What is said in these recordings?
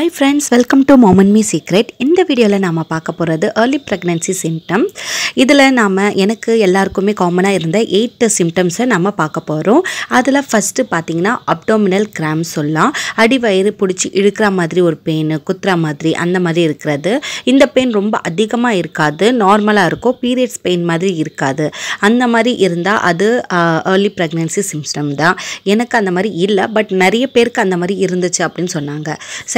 hi friends welcome to mom and me secret இந்த வீடியோவில் நாம் பார்க்க போகிறது ஏர்லி ப்ரெக்னென்சி சிம்டம் இதில் நாம் எனக்கு எல்லாருக்குமே காமனாக இருந்த எயிட் சிம்டம்ஸை நம்ம பார்க்க போகிறோம் அதில் ஃபஸ்ட்டு பார்த்தீங்கன்னா அப்டோமினல் கிராம் சொல்லலாம் அடி வயிறு பிடிச்சி இழுக்கிற மாதிரி ஒரு பெயின் குத்துற மாதிரி அந்த மாதிரி இருக்கிறது இந்த பெயின் ரொம்ப அதிகமாக இருக்காது நார்மலாக இருக்கும் பீரியட்ஸ் பெயின் மாதிரி இருக்காது அந்த மாதிரி இருந்தால் அது ஏர்லி ப்ரெக்னென்சி சிம்டம் தான் எனக்கு அந்த மாதிரி இல்லை பட் நிறைய பேருக்கு அந்த மாதிரி இருந்துச்சு அப்படின்னு சொன்னாங்க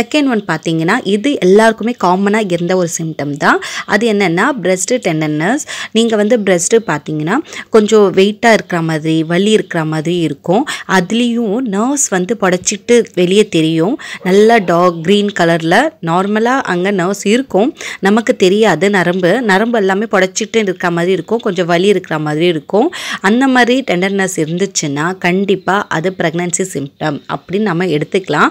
செகண்ட் செகண்ட் ஒன் பார்த்தீங்கன்னா இது எல்லாருக்குமே காமனாக இருந்த ஒரு சிம்டம் தான் அது என்னென்னா பிரெஸ்ட்டு டெண்டர்னஸ் நீங்கள் வந்து பிரெஸ்ட்டு பார்த்தீங்கன்னா கொஞ்சம் வெயிட்டாக இருக்கிற மாதிரி வலி இருக்கிற மாதிரி இருக்கும் அதுலேயும் நர்ஸ் வந்து புடச்சிட்டு வெளியே தெரியும் நல்லா டார்க் க்ரீன் கலரில் நார்மலாக அங்கே நர்ஸ் இருக்கும் நமக்கு தெரியாது நரம்பு நரம்பு எல்லாமே புடச்சிட்டு இருக்கிற மாதிரி இருக்கும் கொஞ்சம் வலி இருக்கிற மாதிரி இருக்கும் அந்த மாதிரி டெண்டர்னஸ் இருந்துச்சுன்னா கண்டிப்பாக அது ப்ரெக்னன்சி சிம்டம் அப்படின்னு நம்ம எடுத்துக்கலாம்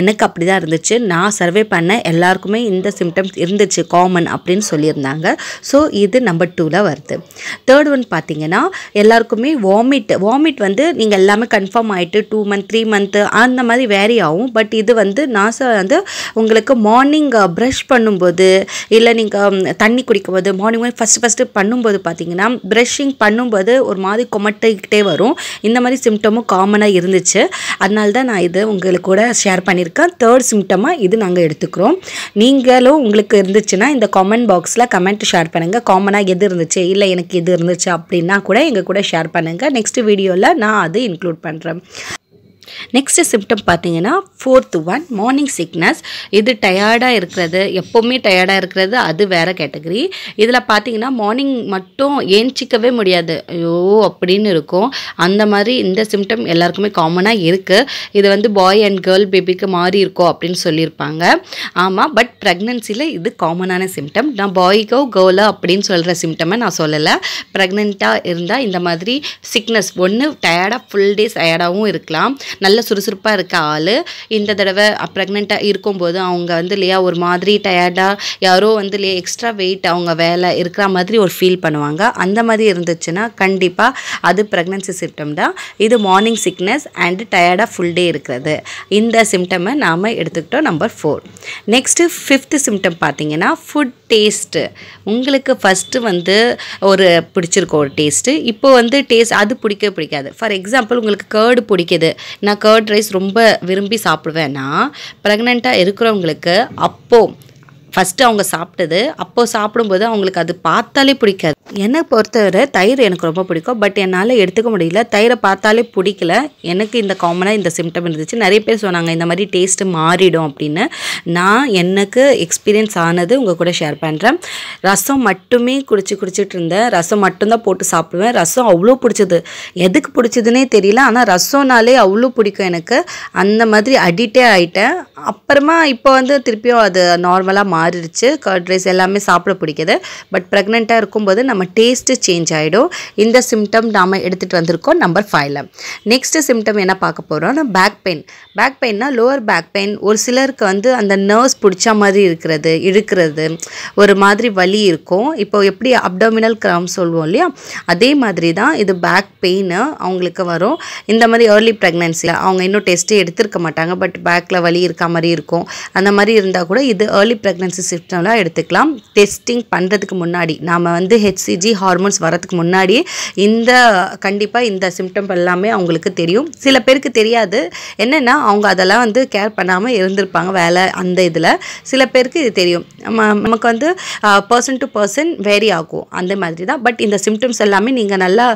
எனக்கு அப்படி தான் இருந்துச்சு நான் நான் சர்வே பண்ண எல்லாருக்குமே இந்த சிம்டம்ஸ் இருந்துச்சு காமன் அப்படின்னு சொல்லியிருந்தாங்க ஸோ இது நம்பர் டூவில் வருது தேர்ட் ஒன் பார்த்தீங்கன்னா எல்லாருக்குமே வாமிட் வாமிட் வந்து நீங்கள் எல்லாமே கன்ஃபார்ம் ஆகிட்டு டூ மந்த் த்ரீ மந்த்து அந்த மாதிரி வேரி ஆகும் பட் இது வந்து நான் வந்து உங்களுக்கு மார்னிங் ப்ரஷ் uh, பண்ணும்போது இல்லை நீங்கள் um, தண்ணி குடிக்கும்போது மார்னிங் ஃபஸ்ட்டு ஃபஸ்ட்டு பண்ணும்போது பார்த்தீங்கன்னா ப்ரஷிங் பண்ணும்போது ஒரு மாதிரி கொமட்டிக்கிட்டே வரும் இந்த மாதிரி சிம்டமும் காமனாக இருந்துச்சு அதனால தான் நான் இது உங்களுக்கு கூட ஷேர் பண்ணியிருக்கேன் தேர்ட் சிம்டமாக இது நாங்கள் எடுத்துக்கிறோம் நீங்களும் உங்களுக்கு இருந்துச்சுன்னா இந்த கமெண்ட் பாக்ஸில் கமெண்ட் ஷேர் பண்ணுங்கள் காமனாக எது இருந்துச்சு இல்லை எனக்கு எது இருந்துச்சு அப்படின்னா கூட எங்கள் கூட ஷேர் பண்ணுங்கள் நெக்ஸ்ட் வீடியோவில் நான் அது இன்க்ளூட் பண்ணுறேன் நெக்ஸ்ட் சிம்டம் பார்த்தீங்கன்னா ஃபோர்த்து ஒன் மார்னிங் சிக்னஸ் இது டயர்டாக இருக்கிறது எப்போவுமே டயர்டாக இருக்கிறது அது வேறு கேட்டகரி இதில் பார்த்தீங்கன்னா மார்னிங் மட்டும் ஏஞ்சிக்கவே முடியாது ஐயோ அப்படின்னு இருக்கும் அந்த மாதிரி இந்த சிம்டம் எல்லாருக்குமே காமனாக இருக்குது இது வந்து பாய் அண்ட் கேர்ள் பேபிக்கு மாறி இருக்கும் அப்படின்னு சொல்லியிருப்பாங்க ஆமாம் பட் ப்ரெக்னென்சியில் இது காமனான சிம்டம் நான் பாய்க்கோ கேர்ளோ அப்படின்னு சொல்கிற சிம்டமை நான் சொல்லலை ப்ரெக்னெண்ட்டாக இருந்தால் இந்த மாதிரி சிக்னஸ் ஒன்று டயர்டாக ஃபுல் டேஸ் டயர்டாகவும் இருக்கலாம் நல்ல சுறுசுறுப்பாக இருக்க ஆள் இந்த தடவை ப்ரெக்னெண்ட்டாக இருக்கும்போது அவங்க வந்து இல்லையா ஒரு மாதிரி டயர்டாக யாரோ வந்து இல்லையா எக்ஸ்ட்ரா வெயிட் அவங்க வேலை இருக்கிற மாதிரி ஒரு ஃபீல் பண்ணுவாங்க அந்த மாதிரி இருந்துச்சுன்னா கண்டிப்பாக அது ப்ரெக்னன்சி சிம்டம் தான் இது மார்னிங் சிக்னஸ் அண்டு டயர்டாக ஃபுல் டே இருக்கிறது இந்த சிம்டமை நாம் எடுத்துக்கிட்டோம் number four next fifth symptom பார்த்தீங்கன்னா ஃபுட் டேஸ்ட்டு உங்களுக்கு ஃபஸ்ட்டு வந்து ஒரு பிடிச்சிருக்கும் ஒரு டேஸ்ட்டு இப்போ வந்து டேஸ்ட் அது பிடிக்க பிடிக்காது ஃபார் எக்ஸாம்பிள் உங்களுக்கு கேர்டு பிடிக்குது நான் கேர்ட் ரைஸ் ரொம்ப விரும்பி சாப்பிடுவேன்னா ப்ரெக்னெண்ட்டாக இருக்கிறவங்களுக்கு அப்போது ஃபஸ்ட்டு அவங்க சாப்பிட்டது அப்போது சாப்பிடும்போது அவங்களுக்கு அது பார்த்தாலே பிடிக்காது என்னை பொறுத்தவரை தயிர் எனக்கு ரொம்ப பிடிக்கும் பட் என்னால் எடுத்துக்க முடியல தயிரை பார்த்தாலே பிடிக்கல எனக்கு இந்த காமனாக இந்த சிம்டம் இருந்துச்சு நிறைய பேர் சொன்னாங்க இந்த மாதிரி டேஸ்ட்டு மாறிடும் அப்படின்னு நான் எனக்கு எக்ஸ்பீரியன்ஸ் ஆனது உங்கள் கூட ஷேர் பண்ணுறேன் ரசம் மட்டுமே குடிச்சு குடிச்சிட்டு இருந்தேன் ரசம் மட்டும்தான் போட்டு சாப்பிடுவேன் ரசம் அவ்வளோ பிடிச்சது எதுக்கு பிடிச்சதுன்னே தெரியல ஆனால் ரசம்னாலே அவ்வளோ பிடிக்கும் எனக்கு அந்த மாதிரி அடிக்டே ஆகிட்டேன் அப்புறமா இப்போ வந்து திருப்பியும் அது நார்மலாக மாறிடுச்சு கர்ட் ரைஸ் எல்லாமே சாப்பிட பிடிக்குது பட் ப்ரெக்னெண்ட்டாக இருக்கும்போது நம்ம நம்ம டேஸ்ட்டு சேஞ்ச் ஆகிடும் இந்த சிம்டம் நாம் எடுத்துகிட்டு வந்திருக்கோம் நம்பர் ஃபைவ்ல நெக்ஸ்ட்டு சிம்டம் என்ன பார்க்க போகிறோம்னா பேக் பெயின் பேக் பெயின்னா லோவர் பேக் பெயின் ஒரு சிலருக்கு வந்து அந்த நர்வ்ஸ் பிடிச்ச மாதிரி இருக்கிறது இழுக்கிறது ஒரு மாதிரி வலி இருக்கும் இப்போ எப்படி அப்டோமினல் கிராம் சொல்லுவோம் இல்லையா அதே மாதிரி தான் இது பேக் பெயின் அவங்களுக்கு வரும் இந்த மாதிரி ஏர்லி ப்ரெக்னன்சியில் அவங்க இன்னும் டெஸ்ட்டு எடுத்திருக்க மாட்டாங்க பட் பேக்கில் வலி இருக்க மாதிரி இருக்கும் அந்த மாதிரி இருந்தால் கூட இது ஏர்லி ப்ரெக்னன்சி சிஸ்டம்லாம் எடுத்துக்கலாம் டெஸ்டிங் பண்ணுறதுக்கு முன்னாடி நாம் வந்து ஹெச் ஹெச்சிஜி ஹார்மோன்ஸ் வரதுக்கு முன்னாடி இந்த கண்டிப்பாக இந்த சிம்டம் எல்லாமே அவங்களுக்கு தெரியும் சில பேருக்கு தெரியாது என்னென்னா அவங்க அதெல்லாம் வந்து கேர் பண்ணாமல் இருந்திருப்பாங்க வேலை அந்த இதில் சில பேருக்கு இது தெரியும் நமக்கு வந்து பர்சன் டு பர்சன் வேரி ஆகும் அந்த மாதிரி தான் பட் இந்த சிம்டம்ஸ் எல்லாமே நீங்கள் நல்லா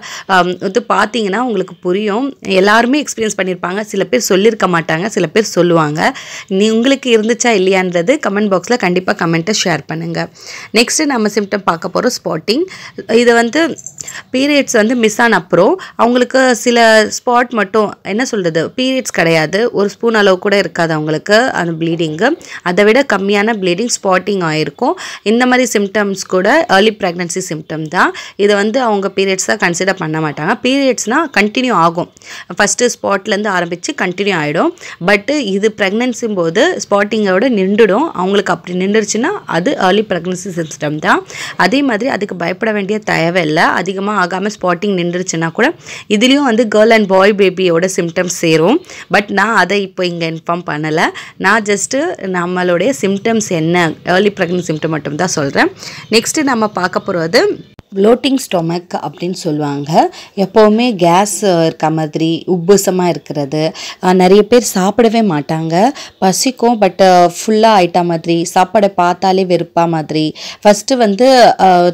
வந்து பார்த்தீங்கன்னா உங்களுக்கு புரியும் எல்லாருமே எக்ஸ்பீரியன்ஸ் பண்ணியிருப்பாங்க சில பேர் சொல்லியிருக்க மாட்டாங்க சில பேர் சொல்லுவாங்க நீ உங்களுக்கு இருந்துச்சா இல்லையான்றது கமெண்ட் பாக்ஸில் கண்டிப்பாக கமெண்ட்டை ஷேர் பண்ணுங்கள் நெக்ஸ்ட்டு நம்ம சிம்டம் பார்க்க போகிறோம் ஸ்பாட்டிங் இது வந்து பீரியட்ஸ் வந்து மிஸ் ஆன அப்புறம் அவங்களுக்கு சில ஸ்பாட் மட்டும் என்ன சொல்கிறது பீரியட்ஸ் கிடையாது ஒரு ஸ்பூன் அளவு கூட இருக்காது அவங்களுக்கு அந்த ப்ளீடிங்கு அதை விட கம்மியான ப்ளீடிங் ஸ்பாட்டிங் ஆகிருக்கும் இந்த மாதிரி சிம்டம்ஸ் கூட ஏர்லி ப்ரெக்னன்சி சிம்டம் தான் இதை வந்து அவங்க பீரியட்ஸாக கன்சிடர் பண்ண மாட்டாங்க பீரியட்ஸ்னால் கண்டினியூ ஆகும் ஃபஸ்ட்டு ஸ்பாட்லேருந்து ஆரம்பித்து கண்டினியூ ஆகிடும் பட்டு இது ப்ரெக்னன்சி போது ஸ்பாட்டிங்கோட நின்றுடும் அவங்களுக்கு அப்படி நின்றுச்சுன்னா அது ஏர்லி ப்ரெக்னன்சி சிஸ்டம் தான் அதே மாதிரி அதுக்கு பயப்பட பயப்பட வேண்டிய தேவையில்லை அதிகமாக ஆகாமல் ஸ்பாட்டிங் நின்றுச்சுன்னா கூட இதுலேயும் வந்து கேர்ள் அண்ட் பாய் பேபியோட சிம்டம்ஸ் சேரும் பட் நான் அதை இப்போ இங்கே இன்ஃபார்ம் பண்ணலை நான் ஜஸ்ட்டு நம்மளுடைய சிம்டம்ஸ் என்ன ஏர்லி ப்ரெக்னன்ட் சிம்டம் மட்டும் தான் சொல்கிறேன் நெக்ஸ்ட்டு நம்ம பார்க்க போகிறது ப்ளோட்டிங் ஸ்டொமக் அப்படின்னு சொல்லுவாங்க எப்போவுமே கேஸ் இருக்க மாதிரி உப்புசமாக இருக்கிறது நிறைய பேர் சாப்பிடவே மாட்டாங்க பசிக்கும் பட் ஃபுல்லாக ஆயிட்டா மாதிரி சாப்பாடை பார்த்தாலே வெறுப்பா மாதிரி ஃபஸ்ட்டு வந்து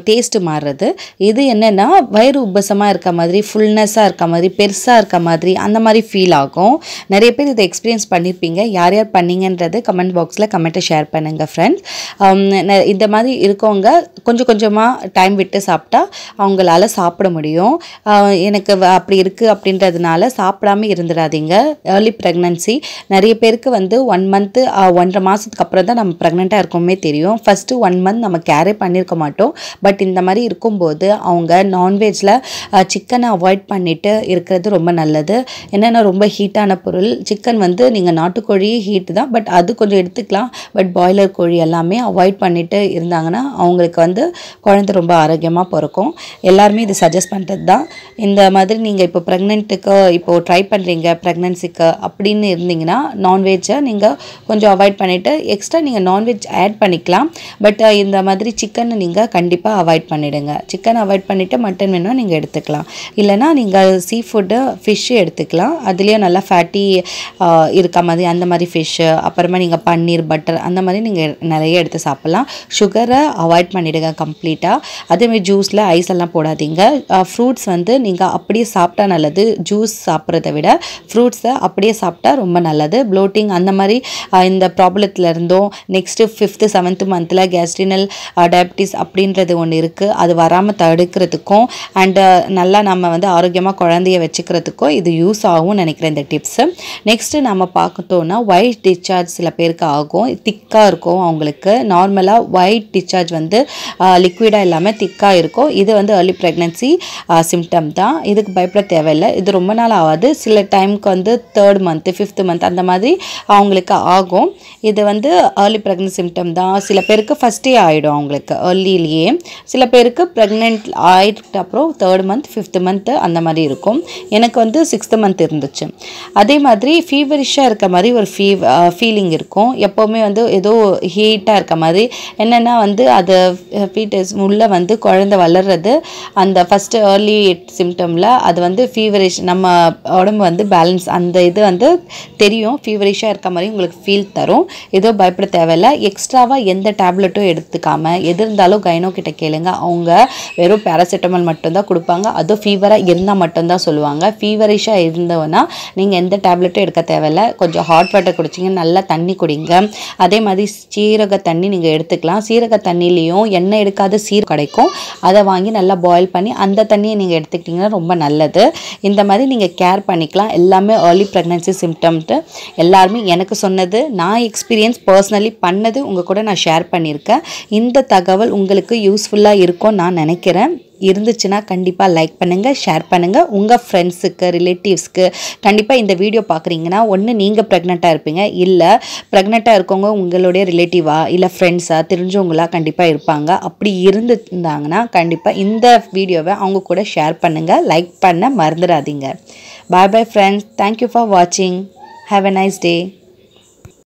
டேஸ்ட்டு மாறுறது இது என்னென்னா வயிறு உப்புசமாக இருக்க மாதிரி ஃபுல்னஸாக இருக்க மாதிரி பெருசாக இருக்க மாதிரி அந்த மாதிரி ஃபீல் ஆகும் நிறைய பேர் இதை எக்ஸ்பீரியன்ஸ் பண்ணியிருப்பீங்க யார் யார் பண்ணீங்கன்றது கமெண்ட் பாக்ஸில் கமெண்ட்டை ஷேர் பண்ணுங்கள் ஃப்ரெண்ட்ஸ் இந்த மாதிரி இருக்கவங்க கொஞ்சம் கொஞ்சமாக டைம் விட்டு சாப்பிட்டு சாப்பிட்டா அவங்களால சாப்பிட முடியும் எனக்கு அப்படி இருக்குது அப்படின்றதுனால சாப்பிடாம இருந்துடாதீங்க ஏர்லி ப்ரெக்னன்சி நிறைய பேருக்கு வந்து ஒன் மந்த்து ஒன்றரை மாதத்துக்கு அப்புறம் தான் நம்ம ப்ரெக்னெண்ட்டாக இருக்கோமே தெரியும் ஃபஸ்ட்டு ஒன் மந்த் நம்ம கேரே பண்ணியிருக்க மாட்டோம் பட் இந்த மாதிரி இருக்கும்போது அவங்க நான்வெஜ்ஜில் சிக்கனை அவாய்ட் பண்ணிவிட்டு இருக்கிறது ரொம்ப நல்லது என்னென்னா ரொம்ப ஹீட்டான பொருள் சிக்கன் வந்து நீங்கள் நாட்டுக்கோழியே ஹீட்டு தான் பட் அது கொஞ்சம் எடுத்துக்கலாம் பட் பாய்லர் கோழி எல்லாமே அவாய்ட் பண்ணிவிட்டு இருந்தாங்கன்னா அவங்களுக்கு வந்து குழந்தை ரொம்ப ஆரோக்கியமாக பிறக்கும் எல்லாருமே இது சஜஸ்ட் பண்ணுறது தான் இந்த மாதிரி நீங்கள் இப்போ ப்ரெக்னென்ட்டுக்கு இப்போது ட்ரை பண்ணுறீங்க ப்ரெக்னென்சிக்கு அப்படின்னு இருந்தீங்கன்னா நான்வெஜ்ஜை நீங்கள் கொஞ்சம் அவாய்ட் பண்ணிவிட்டு எக்ஸ்ட்ரா நீங்கள் நான்வெஜ் ஆட் பண்ணிக்கலாம் பட் இந்த மாதிரி சிக்கனை நீங்கள் கண்டிப்பாக அவாய்ட் பண்ணிவிடுங்க சிக்கன் அவாய்ட் பண்ணிவிட்டு மட்டன் வேணும் நீங்கள் எடுத்துக்கலாம் இல்லைனா நீங்கள் சீ ஃபுட்டு ஃபிஷ்ஷு எடுத்துக்கலாம் அதுலேயும் நல்லா ஃபேட்டி இருக்க மாதிரி அந்த மாதிரி ஃபிஷ்ஷு அப்புறமா நீங்கள் பன்னீர் பட்டர் அந்த மாதிரி நீங்கள் நிறைய எடுத்து சாப்பிட்லாம் சுகரை அவாய்ட் பண்ணிவிடுங்க கம்ப்ளீட்டாக அதேமாதிரி ஜூஸ் ஜூஸில் ஐஸ் எல்லாம் போடாதீங்க ஃப்ரூட்ஸ் வந்து நீங்கள் அப்படியே சாப்பிட்டா நல்லது ஜூஸ் சாப்பிட்றத விட ஃப்ரூட்ஸை அப்படியே சாப்பிட்டா ரொம்ப நல்லது ப்ளோட்டிங் அந்த மாதிரி இந்த ப்ராப்ளத்தில் இருந்தோம் நெக்ஸ்ட்டு ஃபிஃப்த்து செவன்த்து மந்தில் கேஸ்ட்ரினல் டயபிட்டிஸ் அப்படின்றது ஒன்று இருக்குது அது வராமல் தடுக்கிறதுக்கும் அண்டு நல்லா நம்ம வந்து ஆரோக்கியமாக குழந்தைய வச்சுக்கிறதுக்கும் இது யூஸ் ஆகும்னு நினைக்கிறேன் இந்த டிப்ஸு நெக்ஸ்ட்டு நம்ம பார்க்கட்டோன்னா ஒயிட் டிஸ்சார்ஜ் சில பேருக்கு ஆகும் திக்காக இருக்கும் அவங்களுக்கு நார்மலாக ஒயிட் டிஸ்சார்ஜ் வந்து லிக்விடாக இல்லாமல் திக்காக இருக்கும் இருக்கோ இது வந்து ஏர்லி ப்ரெக்னன்சி சிம்டம் தான் இதுக்கு பயப்பட தேவையில்லை இது ரொம்ப நாள் ஆகாது சில டைமுக்கு வந்து தேர்ட் மந்த்து ஃபிஃப்த்து மந்த் அந்த மாதிரி அவங்களுக்கு ஆகும் இது வந்து ஏர்லி ப்ரெக்னென்ட் சிம்டம் தான் சில பேருக்கு ஃபஸ்ட்டே ஆகிடும் அவங்களுக்கு ஏர்லிலேயே சில பேருக்கு ப்ரெக்னென்ட் ஆகிட்டு அப்புறம் தேர்ட் மந்த் ஃபிஃப்த்து மந்த்து அந்த மாதிரி இருக்கும் எனக்கு வந்து சிக்ஸ்த்து மந்த் இருந்துச்சு அதே மாதிரி ஃபீவரிஷாக இருக்க மாதிரி ஒரு ஃபீவ் ஃபீலிங் இருக்கும் எப்போவுமே வந்து ஏதோ ஹீட்டாக இருக்க மாதிரி என்னென்னா வந்து அது ஃபீட்டர்ஸ் உள்ளே வந்து குழந்தை வளர்றது அந்த ஃபஸ்ட்டு ஏர்லி சிம்டமில் அது வந்து ஃபீவரிஷ் நம்ம உடம்பு வந்து பேலன்ஸ் அந்த இது வந்து தெரியும் ஃபீவரிஷாக இருக்க மாதிரி உங்களுக்கு ஃபீல் தரும் ஏதோ பயப்பட தேவையில்லை எக்ஸ்ட்ராவாக எந்த டேப்லெட்டும் எடுத்துக்காமல் எது இருந்தாலும் கைனோ கிட்ட கேளுங்க அவங்க வெறும் பேராசிட்டமால் மட்டும்தான் கொடுப்பாங்க அதுவும் ஃபீவராக இருந்தால் மட்டும்தான் சொல்லுவாங்க ஃபீவரிஷாக இருந்தோன்னா நீங்கள் எந்த டேப்லெட்டும் எடுக்க தேவையில்லை கொஞ்சம் ஹாட் வாட்டர் குடிச்சிங்க நல்லா தண்ணி குடிங்க அதே மாதிரி சீரக தண்ணி நீங்கள் எடுத்துக்கலாம் சீரக தண்ணிலையும் எண்ணெய் எடுக்காத சீர் கிடைக்கும் அதை வாங்கி நல்லா பாயில் பண்ணி அந்த தண்ணியை நீங்கள் எடுத்துக்கிட்டிங்கன்னா ரொம்ப நல்லது இந்த மாதிரி நீங்கள் கேர் பண்ணிக்கலாம் எல்லாமே ஏர்லி ப்ரெக்னன்சி சிம்டம்ட்டு எல்லாருமே எனக்கு சொன்னது நான் எக்ஸ்பீரியன்ஸ் பர்சனலி பண்ணது உங்கள் கூட நான் ஷேர் பண்ணியிருக்கேன் இந்த தகவல் உங்களுக்கு யூஸ்ஃபுல்லாக இருக்கும்னு நான் நினைக்கிறேன் இருந்துச்சுன்னா கண்டிப்பாக லைக் பண்ணுங்கள் ஷேர் பண்ணுங்கள் உங்கள் ஃப்ரெண்ட்ஸுக்கு ரிலேட்டிவ்ஸ்க்கு கண்டிப்பாக இந்த வீடியோ பார்க்குறீங்கன்னா ஒன்று நீங்கள் ப்ரெக்னெண்ட்டாக இருப்பீங்க இல்லை ப்ரெக்னெண்ட்டாக இருக்கவங்க உங்களுடைய ரிலேட்டிவாக இல்லை ஃப்ரெண்ட்ஸாக தெரிஞ்சவங்களா கண்டிப்பாக இருப்பாங்க அப்படி இருந்துருந்தாங்கன்னா கண்டிப்பாக இந்த வீடியோவை அவங்க கூட ஷேர் பண்ணுங்கள் லைக் பண்ண மறந்துடாதீங்க bye bye friends thank you for வாட்சிங் ஹாவ் எ நைஸ் டே